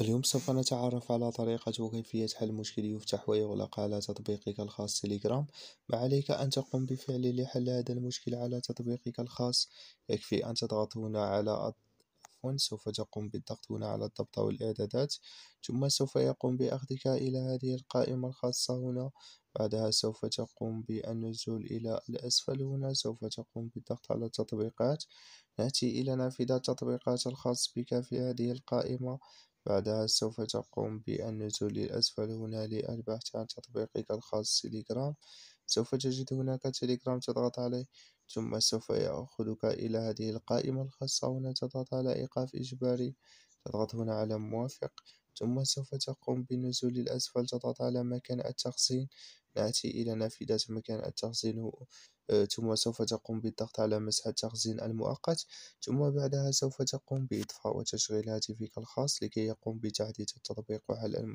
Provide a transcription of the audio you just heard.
اليوم سوف نتعرف على طريقة وكيفية حل مشكل يفتح ويغلق على تطبيقك الخاص تليجرام ما عليك أن تقوم بفعل لحل هذا المشكل على تطبيقك الخاص يكفي أن تضغط هنا على عفوا سوف تقوم بالضغط هنا على الضبط والإعدادات ثم سوف يقوم بأخذك إلى هذه القائمة الخاصة هنا بعدها سوف تقوم بالنزول إلى الأسفل هنا سوف تقوم بالضغط على التطبيقات نأتي إلى نافذة التطبيقات الخاص بك في هذه القائمة بعدها سوف تقوم بالنزول للأسفل هنا للبحث عن تطبيقك الخاص تليجرام سوف تجد هناك تليجرام تضغط عليه ثم سوف يأخذك إلى هذه القائمة الخاصة هنا تضغط على إيقاف إجباري تضغط هنا على موافق ثم سوف تقوم بالنزول للأسفل تضغط على مكان التخزين نأتي إلى نافذة مكان التخزين ثم سوف تقوم بالضغط على مسح التخزين المؤقت ثم بعدها سوف تقوم بإطفاء وتشغيل هاتفك الخاص لكي يقوم بتحديث التطبيق وحل